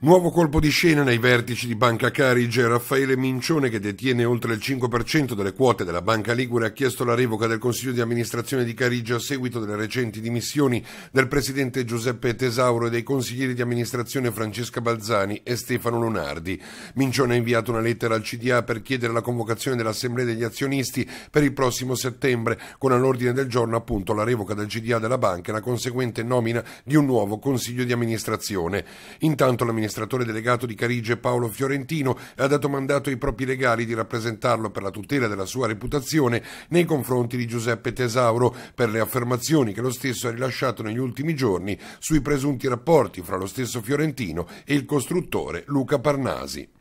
Nuovo colpo di scena nei vertici di Banca Carige. Raffaele Mincione, che detiene oltre il 5% delle quote della Banca Ligure, ha chiesto la revoca del Consiglio di amministrazione di Carige a seguito delle recenti dimissioni del presidente Giuseppe Tesauro e dei consiglieri di amministrazione Francesca Balzani e Stefano Lunardi. Mincione ha inviato una lettera al CDA per chiedere la convocazione dell'Assemblea degli azionisti per il prossimo settembre, con all'ordine del giorno appunto la revoca del CDA della banca e la conseguente nomina di un nuovo Consiglio di amministrazione. Intanto l'amministrazione L'amministratore delegato di Carige Paolo Fiorentino ha dato mandato ai propri legali di rappresentarlo per la tutela della sua reputazione nei confronti di Giuseppe Tesauro per le affermazioni che lo stesso ha rilasciato negli ultimi giorni sui presunti rapporti fra lo stesso Fiorentino e il costruttore Luca Parnasi.